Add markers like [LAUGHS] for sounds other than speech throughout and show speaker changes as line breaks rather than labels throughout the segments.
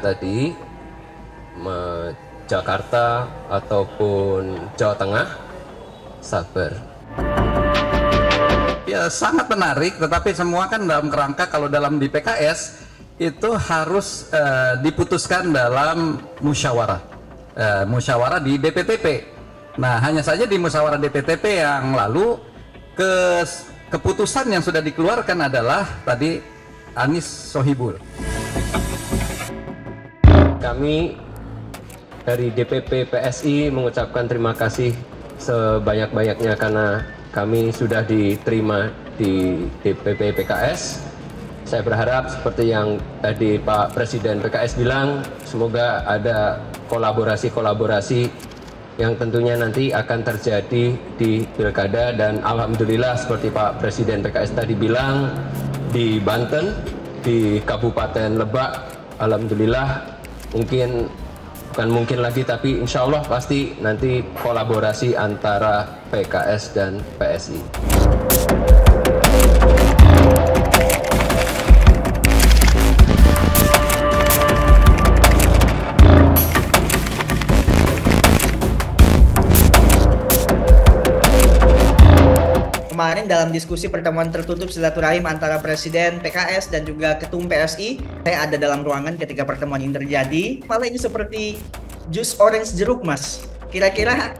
tadi Jakarta ataupun Jawa Tengah Sabar ya sangat menarik tetapi semua kan dalam kerangka kalau dalam di PKS itu harus uh, diputuskan dalam musyawarah uh, musyawarah di DPTP nah hanya saja di musyawarah DPTP yang lalu ke keputusan yang sudah dikeluarkan adalah tadi Anies Sohibul kami dari DPP PSI mengucapkan terima kasih sebanyak-banyaknya karena kami sudah diterima di DPP PKS. Saya berharap seperti yang tadi Pak Presiden PKS bilang, semoga ada kolaborasi-kolaborasi yang tentunya nanti akan terjadi di pilkada dan alhamdulillah seperti Pak Presiden PKS tadi bilang di Banten, di Kabupaten Lebak, alhamdulillah mungkin bukan mungkin lagi tapi insya Allah pasti nanti kolaborasi antara PKS dan PSI. kemarin dalam diskusi pertemuan tertutup silaturahim antara Presiden PKS dan juga Ketum PSI. Saya ada dalam ruangan ketika pertemuan ini terjadi. Malah ini seperti jus orange jeruk, Mas. Kira-kira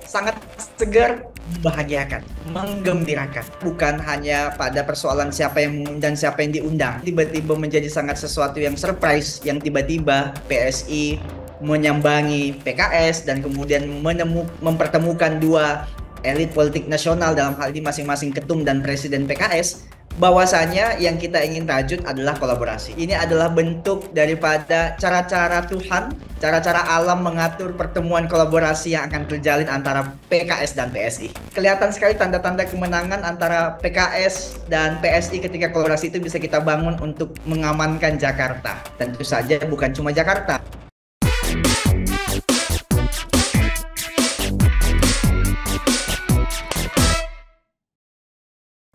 sangat segar, membahagiakan, menggembirakan. Bukan hanya pada persoalan siapa yang dan siapa yang diundang. Tiba-tiba menjadi sangat sesuatu yang surprise, yang tiba-tiba PSI menyambangi PKS dan kemudian menemuk, mempertemukan dua elit politik nasional dalam hal ini masing-masing ketum dan presiden PKS bahwasanya yang kita ingin rajut adalah kolaborasi. Ini adalah bentuk daripada cara-cara Tuhan, cara-cara alam mengatur pertemuan kolaborasi yang akan terjalin antara PKS dan PSI. Kelihatan sekali tanda-tanda kemenangan antara PKS dan PSI ketika kolaborasi itu bisa kita bangun untuk mengamankan Jakarta. Tentu saja bukan cuma Jakarta,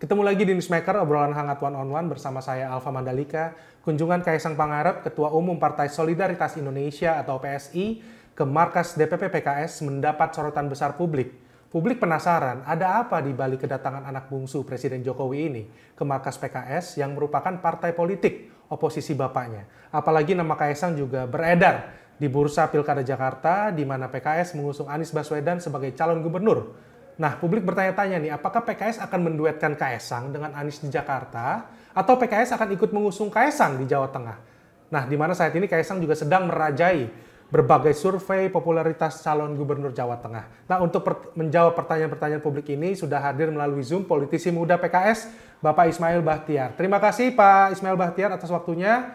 Ketemu lagi di Newsmaker, obrolan hangat one on one bersama saya Alfa Mandalika. Kunjungan Kaisang Pangarep, Ketua Umum Partai Solidaritas Indonesia atau PSI, ke markas DPP PKS mendapat sorotan besar publik. Publik penasaran, ada apa di balik kedatangan anak bungsu Presiden Jokowi ini ke markas PKS yang merupakan partai politik oposisi bapaknya. Apalagi nama Kaisang juga beredar di Bursa Pilkada Jakarta, di mana PKS mengusung Anies Baswedan sebagai calon gubernur Nah, publik bertanya-tanya nih, apakah PKS akan menduetkan Kaesang dengan Anies di Jakarta atau PKS akan ikut mengusung Kaesang di Jawa Tengah? Nah, di mana saat ini Kaesang juga sedang merajai berbagai survei popularitas calon gubernur Jawa Tengah. Nah, untuk per menjawab pertanyaan-pertanyaan publik ini sudah hadir melalui Zoom politisi muda PKS Bapak Ismail Bahtiar. Terima kasih Pak Ismail Bahtiar atas waktunya.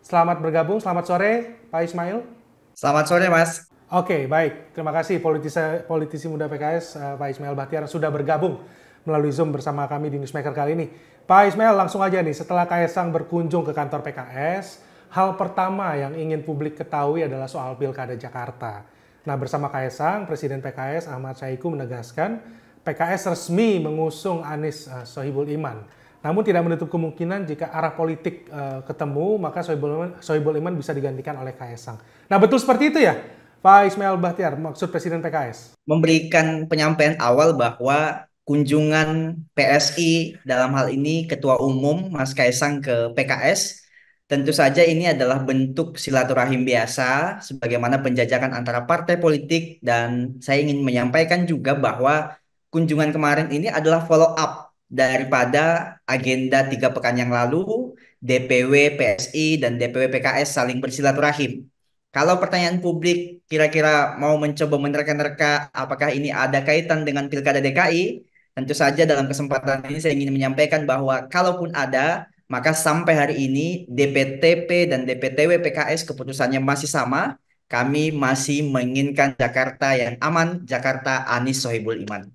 Selamat bergabung, selamat sore Pak Ismail. Selamat sore Mas. Oke, okay, baik. Terima kasih politisi, politisi muda PKS uh, eh, Pak Ismail Bahtiar sudah bergabung melalui Zoom bersama kami di Newsmaker kali ini. Pak Ismail, langsung aja nih, setelah Kaisang berkunjung ke kantor PKS, hal pertama yang ingin publik ketahui adalah soal Pilkada Jakarta. Nah, bersama Kaisang, Presiden PKS Ahmad Syaiku menegaskan PKS resmi mengusung Anies uh, Sohibul Iman. Namun tidak menutup kemungkinan jika arah politik uh, ketemu, maka Sohibul Iman, Sohibul Iman bisa digantikan oleh Kaisang. Nah, betul seperti itu ya? Pak Ismail Bahtiar, maksud Presiden PKS?
Memberikan penyampaian awal bahwa kunjungan PSI dalam hal ini Ketua Umum Mas Kaisang ke PKS tentu saja ini adalah bentuk silaturahim biasa sebagaimana penjajakan antara partai politik dan saya ingin menyampaikan juga bahwa kunjungan kemarin ini adalah follow up daripada agenda tiga pekan yang lalu DPW PSI dan DPW PKS saling bersilaturahim kalau pertanyaan publik kira-kira mau mencoba menerka-nerka apakah ini ada kaitan dengan Pilkada DKI, tentu saja dalam kesempatan ini saya ingin menyampaikan bahwa kalaupun ada, maka sampai hari ini DPTP dan DPTW PKS keputusannya masih sama. Kami masih menginginkan Jakarta yang aman, Jakarta Anies Sohibul Iman.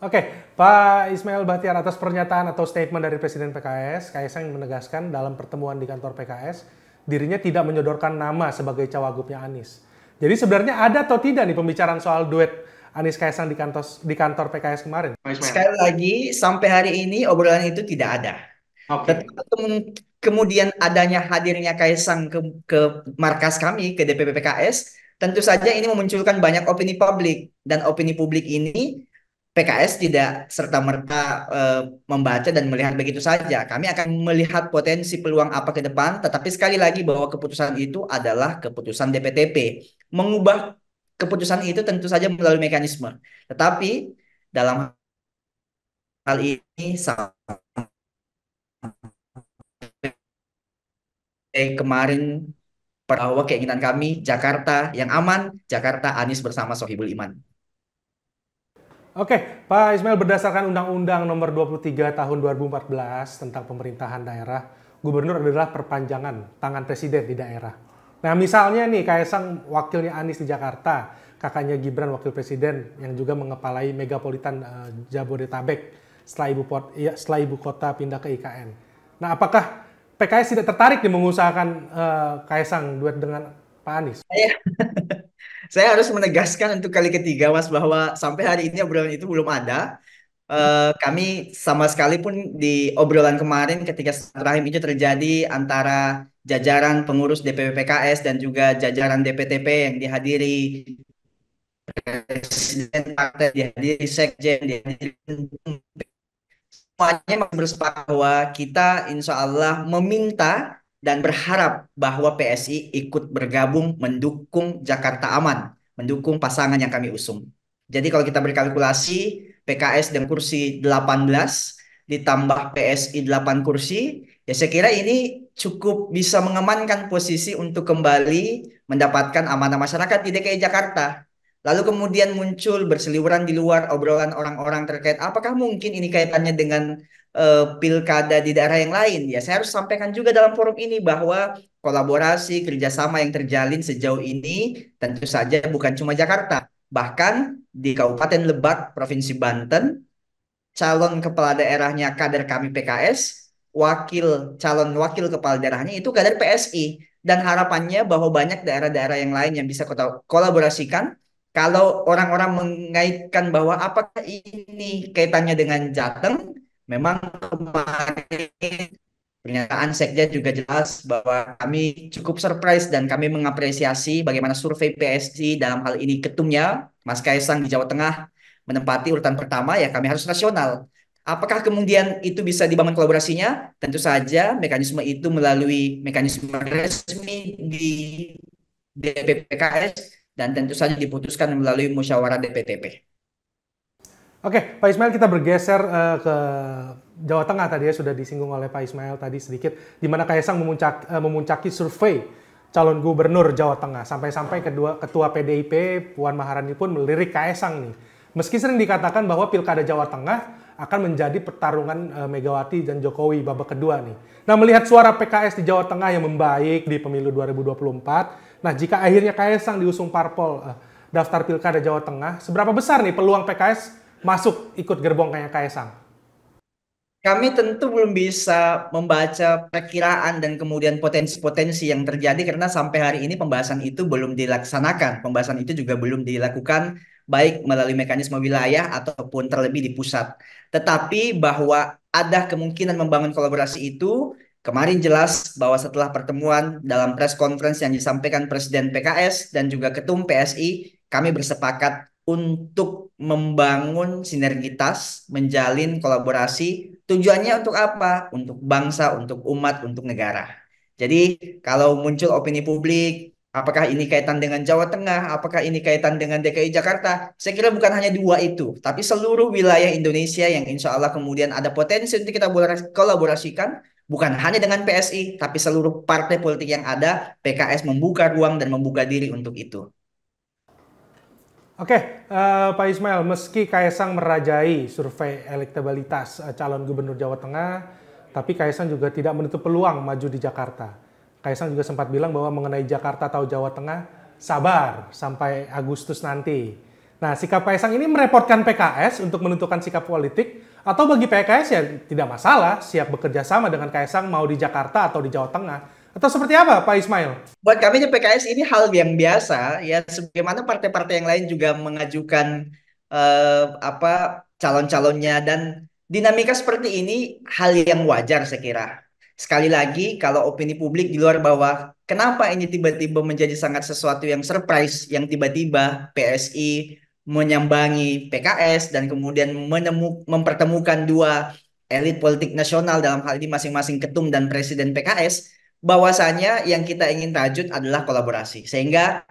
Oke, Pak Ismail Bahtiar atas pernyataan atau statement dari Presiden PKS, Kaisang menegaskan dalam pertemuan di kantor PKS dirinya tidak menyodorkan nama sebagai cawagupnya Anies. Jadi sebenarnya ada atau tidak nih pembicaraan soal duet Anies Kaisang di kantor di kantor PKS kemarin? Sekali lagi sampai hari ini obrolan itu tidak ada. Okay.
kemudian adanya hadirnya Kaisang ke, ke markas kami ke DPP PKS, tentu saja ini memunculkan banyak opini publik dan opini publik ini PKS tidak serta-merta uh, eh, membaca dan melihat begitu saja. Kami akan melihat potensi peluang apa ke depan, tetapi sekali lagi bahwa keputusan itu adalah keputusan DPTP. Mengubah keputusan itu tentu saja melalui mekanisme. Tetapi dalam hal ini eh, kemarin bahwa keinginan kami Jakarta yang aman, Jakarta Anies bersama Sohibul Iman.
Oke, Pak Ismail berdasarkan Undang-Undang Nomor 23 Tahun 2014 tentang Pemerintahan Daerah, gubernur adalah perpanjangan tangan presiden di daerah. Nah, misalnya nih Kaisang wakilnya Anies di Jakarta, kakaknya Gibran wakil presiden yang juga mengepalai megapolitan eh, Jabodetabek setelah ibu ya, setelah ibu kota pindah ke IKN. Nah, apakah PKS tidak tertarik nih mengusahakan uh, Kaisang duet dengan Pak Saya, [LAUGHS] saya harus menegaskan
untuk kali ketiga Mas bahwa
sampai hari ini obrolan itu belum ada.
Uh, kami sama sekali pun di obrolan kemarin ketika rahim itu terjadi antara jajaran pengurus DPP PKS dan juga jajaran DPTP yang dihadiri presiden partai dihadiri sekjen dihadiri semuanya bersepakat bahwa kita insya Allah meminta dan berharap bahwa PSI ikut bergabung mendukung Jakarta Aman, mendukung pasangan yang kami usung. Jadi kalau kita berkalkulasi PKS dan kursi 18 ditambah PSI 8 kursi, ya saya kira ini cukup bisa mengamankan posisi untuk kembali mendapatkan amanah masyarakat di DKI Jakarta. Lalu kemudian muncul berseliweran di luar obrolan orang-orang terkait apakah mungkin ini kaitannya dengan uh, pilkada di daerah yang lain. Ya, saya harus sampaikan juga dalam forum ini bahwa kolaborasi kerjasama yang terjalin sejauh ini tentu saja bukan cuma Jakarta, bahkan di Kabupaten Lebak, Provinsi Banten, calon kepala daerahnya kader kami PKS, wakil calon wakil kepala daerahnya itu kader PSI dan harapannya bahwa banyak daerah-daerah yang lain yang bisa kolaborasikan kalau orang-orang mengaitkan bahwa apakah ini kaitannya dengan Jateng, memang kemarin pernyataan Sekjen juga jelas bahwa kami cukup surprise dan kami mengapresiasi bagaimana survei PSI dalam hal ini ketumnya Mas Kaisang di Jawa Tengah menempati urutan pertama ya kami harus rasional. Apakah kemudian itu bisa dibangun kolaborasinya? Tentu saja mekanisme itu melalui mekanisme resmi di DPPKS dan tentu saja diputuskan melalui musyawarah DPTP.
Oke, Pak Ismail kita bergeser uh, ke Jawa Tengah tadi ya sudah disinggung oleh Pak Ismail tadi sedikit di mana Kaisang memuncak, uh, memuncaki survei calon gubernur Jawa Tengah sampai-sampai kedua ketua PDIP Puan Maharani pun melirik Kaisang nih. Meski sering dikatakan bahwa Pilkada Jawa Tengah akan menjadi pertarungan uh, Megawati dan Jokowi babak kedua nih. Nah, melihat suara PKS di Jawa Tengah yang membaik di pemilu 2024 Nah, jika akhirnya Kaisang diusung parpol uh, daftar pilkada Jawa Tengah, seberapa besar nih peluang PKS masuk ikut gerbong kayak Kaisang? Kami tentu belum bisa membaca perkiraan
dan kemudian potensi-potensi yang terjadi karena sampai hari ini pembahasan itu belum dilaksanakan. Pembahasan itu juga belum dilakukan baik melalui mekanisme wilayah ataupun terlebih di pusat. Tetapi bahwa ada kemungkinan membangun kolaborasi itu Kemarin jelas bahwa setelah pertemuan dalam press conference yang disampaikan Presiden PKS dan juga Ketum PSI, kami bersepakat untuk membangun sinergitas, menjalin kolaborasi. Tujuannya untuk apa? Untuk bangsa, untuk umat, untuk negara. Jadi kalau muncul opini publik, apakah ini kaitan dengan Jawa Tengah, apakah ini kaitan dengan DKI Jakarta, saya kira bukan hanya dua itu, tapi seluruh wilayah Indonesia yang insya Allah kemudian ada potensi untuk kita kolaborasikan, Bukan hanya dengan PSI, tapi
seluruh partai politik yang
ada, PKS membuka ruang dan membuka diri untuk itu.
Oke, okay, uh, eh, Pak Ismail, meski Kaisang merajai survei elektabilitas eh, calon gubernur Jawa Tengah, tapi Kaisang juga tidak menutup peluang maju di Jakarta. Kaisang juga sempat bilang bahwa mengenai Jakarta atau Jawa Tengah, sabar sampai Agustus nanti. Nah, sikap Kaisang ini merepotkan PKS untuk menentukan sikap politik atau bagi PKS ya tidak masalah, siap bekerja sama dengan Kaisang mau di Jakarta atau di Jawa Tengah. Atau seperti apa Pak Ismail? Buat kami di PKS ini hal yang biasa ya sebagaimana
partai-partai yang lain juga mengajukan eh, apa calon-calonnya dan dinamika seperti ini hal yang wajar saya kira. Sekali lagi kalau opini publik di luar bahwa kenapa ini tiba-tiba menjadi sangat sesuatu yang surprise yang tiba-tiba PSI menyambangi PKS dan kemudian menemu, mempertemukan dua elit politik nasional dalam hal ini masing-masing ketum dan presiden PKS bahwasanya yang kita ingin rajut adalah kolaborasi sehingga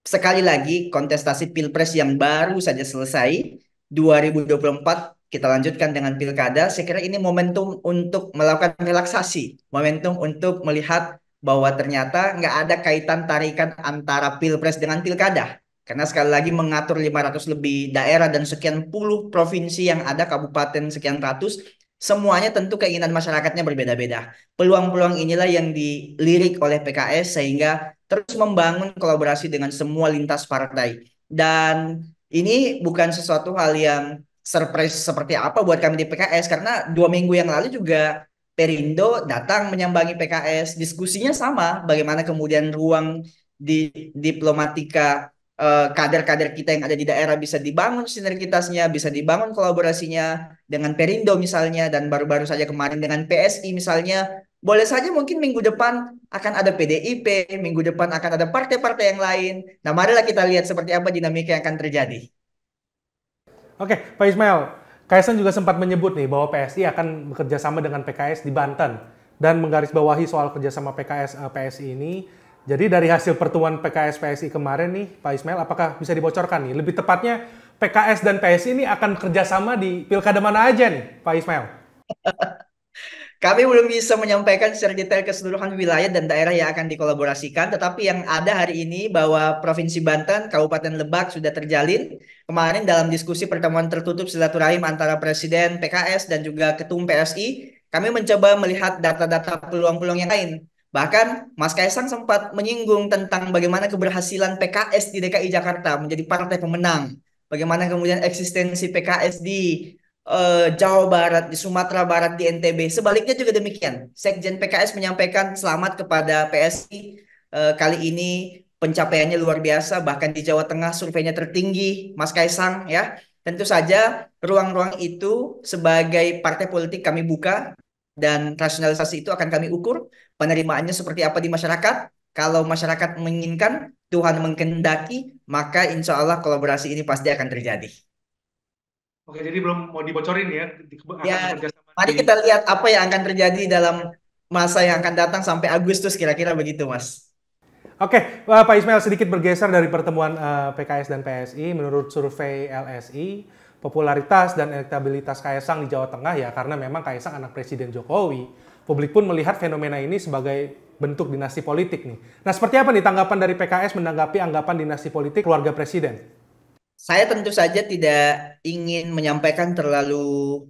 sekali lagi kontestasi pilpres yang baru saja selesai 2024 kita lanjutkan dengan pilkada saya kira ini momentum untuk melakukan relaksasi momentum untuk melihat bahwa ternyata nggak ada kaitan tarikan antara pilpres dengan pilkada karena sekali lagi mengatur 500 lebih daerah dan sekian puluh provinsi yang ada kabupaten sekian ratus, semuanya tentu keinginan masyarakatnya berbeda-beda. Peluang-peluang inilah yang dilirik oleh PKS sehingga terus membangun kolaborasi dengan semua lintas partai. Dan ini bukan sesuatu hal yang surprise seperti apa buat kami di PKS karena dua minggu yang lalu juga Perindo datang menyambangi PKS, diskusinya sama bagaimana kemudian ruang di diplomatika Eh, kader-kader kita yang ada di daerah bisa dibangun sinergitasnya, bisa dibangun kolaborasinya dengan Perindo misalnya dan baru-baru saja kemarin dengan PSI misalnya. Boleh saja mungkin minggu depan akan ada PDIP, minggu depan akan ada partai-partai yang lain. Nah, marilah kita lihat
seperti apa dinamika yang akan terjadi. Oke, Pak Ismail, Kaisang juga sempat menyebut nih bahwa PSI akan bekerja sama dengan PKS di Banten dan menggarisbawahi soal kerjasama PKS eh, PSI ini jadi dari hasil pertemuan PKS PSI kemarin nih, Pak Ismail, apakah bisa dibocorkan nih? Lebih tepatnya PKS dan PSI ini akan kerjasama di pilkada mana aja nih, Pak Ismail? [LAUGHS]
Kami belum bisa menyampaikan secara detail keseluruhan wilayah dan daerah yang akan dikolaborasikan, tetapi yang ada hari ini bahwa Provinsi Banten, Kabupaten Lebak sudah terjalin. Kemarin dalam diskusi pertemuan tertutup silaturahim antara Presiden PKS dan juga Ketum PSI, kami mencoba melihat data-data peluang-peluang yang lain Bahkan Mas Kaisang sempat menyinggung tentang bagaimana keberhasilan PKS di DKI Jakarta menjadi partai pemenang. Bagaimana kemudian eksistensi PKS di uh, Jawa Barat, di Sumatera Barat, di NTB. Sebaliknya juga demikian. Sekjen PKS menyampaikan selamat kepada PSI uh, eh, kali ini pencapaiannya luar biasa bahkan di Jawa Tengah surveinya tertinggi Mas Kaisang ya. Tentu saja ruang-ruang itu sebagai partai politik kami buka dan rasionalisasi itu akan kami ukur penerimaannya seperti apa di masyarakat. Kalau masyarakat menginginkan, Tuhan mengkendaki, maka insya Allah kolaborasi ini pasti akan terjadi.
Oke, jadi belum mau dibocorin ya? Di, ya,
mari di... kita lihat apa yang akan terjadi dalam masa yang akan datang sampai
Agustus kira-kira begitu, Mas. Oke, eh, Pak Ismail sedikit bergeser dari pertemuan uh, eh, PKS dan PSI. Menurut survei LSI, popularitas dan elektabilitas Kaisang di Jawa Tengah ya karena memang Kaisang anak Presiden Jokowi. Publik pun melihat fenomena ini sebagai bentuk dinasti politik nih. Nah, seperti apa nih tanggapan dari PKS menanggapi anggapan dinasti politik keluarga presiden? Saya tentu saja tidak ingin menyampaikan terlalu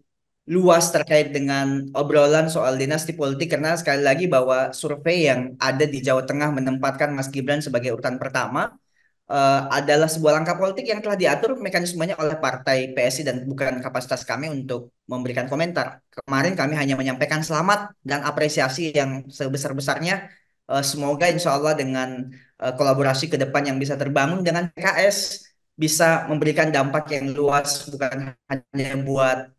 luas terkait dengan obrolan soal dinasti politik karena sekali lagi bahwa survei yang ada di Jawa Tengah menempatkan Mas Gibran sebagai urutan pertama uh, adalah sebuah langkah politik yang telah diatur mekanismenya oleh partai PSI dan bukan kapasitas kami untuk memberikan komentar. Kemarin kami hanya menyampaikan selamat dan apresiasi yang sebesar-besarnya. Uh, semoga insya Allah dengan uh, kolaborasi ke depan yang bisa terbangun dengan PKS bisa memberikan dampak yang luas bukan hanya buat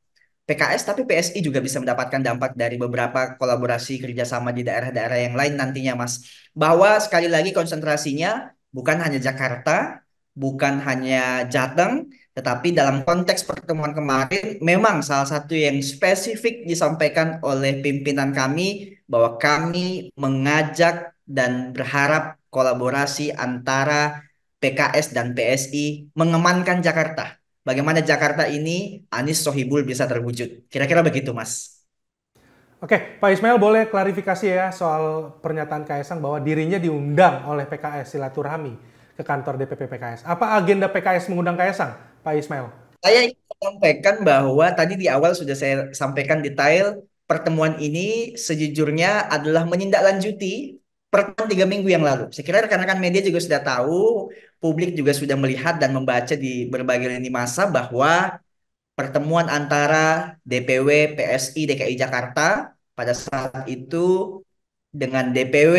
PKS tapi PSI juga bisa mendapatkan dampak dari beberapa kolaborasi kerjasama di daerah-daerah yang lain nantinya Mas. Bahwa sekali lagi konsentrasinya bukan hanya Jakarta, bukan hanya Jateng, tetapi dalam konteks pertemuan kemarin memang salah satu yang spesifik disampaikan oleh pimpinan kami bahwa kami mengajak dan berharap kolaborasi antara PKS dan PSI mengemankan Jakarta. Bagaimana Jakarta ini Anies Sohibul bisa terwujud? Kira-kira begitu, Mas.
Oke, Pak Ismail boleh klarifikasi ya soal pernyataan Kaisang bahwa dirinya diundang oleh PKS silaturahmi ke kantor DPP PKS. Apa agenda PKS mengundang Kaisang, Pak Ismail? Saya ingin sampaikan bahwa tadi di awal
sudah saya sampaikan detail pertemuan ini sejujurnya adalah menindaklanjuti pertemuan tiga minggu yang lalu. Saya kira rekan-rekan media juga sudah tahu, publik juga sudah melihat dan membaca di berbagai lini masa bahwa pertemuan antara DPW PSI DKI Jakarta pada saat itu dengan DPW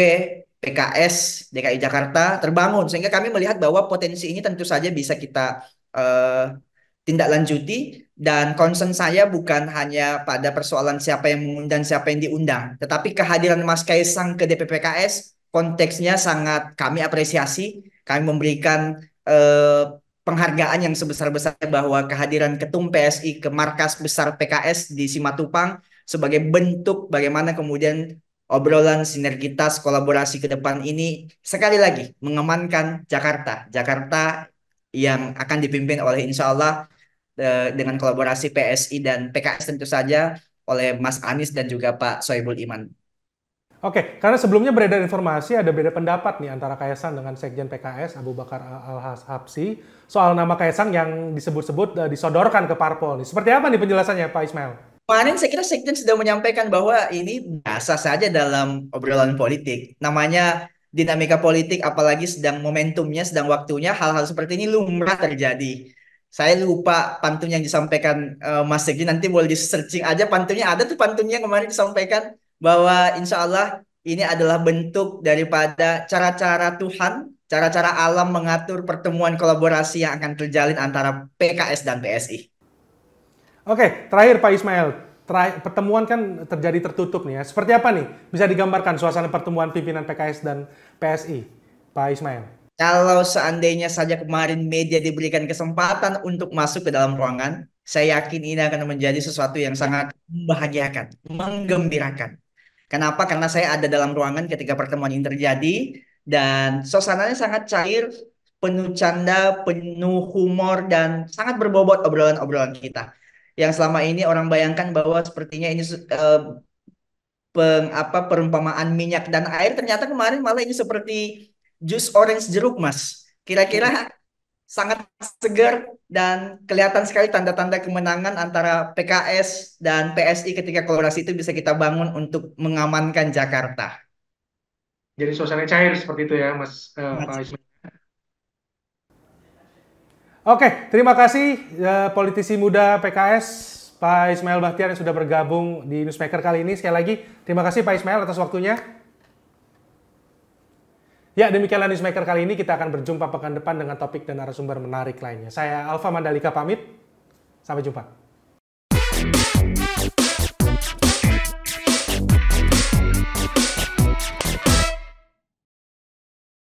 PKS DKI Jakarta terbangun sehingga kami melihat bahwa potensi ini tentu saja bisa kita uh, tindak lanjuti dan concern saya bukan hanya pada persoalan siapa yang mengundang siapa yang diundang tetapi kehadiran Mas Kaisang ke DPP PKS konteksnya sangat kami apresiasi kami memberikan uh, penghargaan yang sebesar-besarnya bahwa kehadiran ketum PSI ke markas besar PKS di Simatupang sebagai bentuk bagaimana kemudian obrolan sinergitas kolaborasi ke depan ini sekali lagi mengemankan Jakarta. Jakarta yang akan dipimpin oleh insya Allah eh, dengan kolaborasi PSI dan PKS tentu saja oleh Mas Anies dan juga Pak Soebul Iman.
Oke, karena sebelumnya beredar informasi ada beda pendapat nih antara Kaisang dengan Sekjen PKS Abu Bakar Al-Habsi soal nama Kaisang yang disebut-sebut eh, disodorkan ke parpol nih. Seperti apa nih penjelasannya Pak Ismail? Kemarin saya kira Sekjen sudah menyampaikan
bahwa ini biasa saja dalam obrolan politik. Namanya dinamika politik apalagi sedang momentumnya, sedang waktunya hal-hal seperti ini lumrah terjadi. Saya lupa pantun yang disampaikan uh, Mas Sekjen nanti boleh di searching aja pantunnya ada tuh pantunnya kemarin disampaikan bahwa insya Allah ini adalah bentuk daripada cara-cara Tuhan, cara-cara alam mengatur pertemuan
kolaborasi yang akan terjalin antara PKS dan PSI. Oke, terakhir Pak Ismail, terakhir, pertemuan kan terjadi tertutup nih ya. Seperti apa nih? Bisa digambarkan suasana pertemuan pimpinan PKS dan PSI, Pak Ismail? Kalau seandainya saja kemarin
media diberikan kesempatan untuk masuk ke dalam ruangan, saya yakin ini akan menjadi sesuatu yang sangat membahagiakan, menggembirakan. Kenapa? Karena saya ada dalam ruangan ketika pertemuan ini terjadi dan suasananya sangat cair, penuh canda, penuh humor dan sangat berbobot obrolan-obrolan kita. Yang selama ini orang bayangkan bahwa sepertinya ini uh, peng, apa perumpamaan minyak dan air ternyata kemarin malah ini seperti jus orange jeruk, Mas. Kira-kira sangat segar dan kelihatan sekali tanda-tanda kemenangan antara PKS dan PSI ketika kolaborasi itu bisa kita bangun untuk mengamankan Jakarta.
Jadi suasana cair seperti itu ya, Mas, eh, Pak Oke, terima kasih uh, politisi muda PKS Pak Ismail Bahtiar yang sudah bergabung di Newsmaker kali ini. Sekali lagi, terima kasih Pak Ismail atas waktunya. Ya, demikianlah Newsmaker kali ini. Kita akan berjumpa pekan depan dengan topik dan narasumber menarik lainnya. Saya Alfa Mandalika pamit. Sampai jumpa.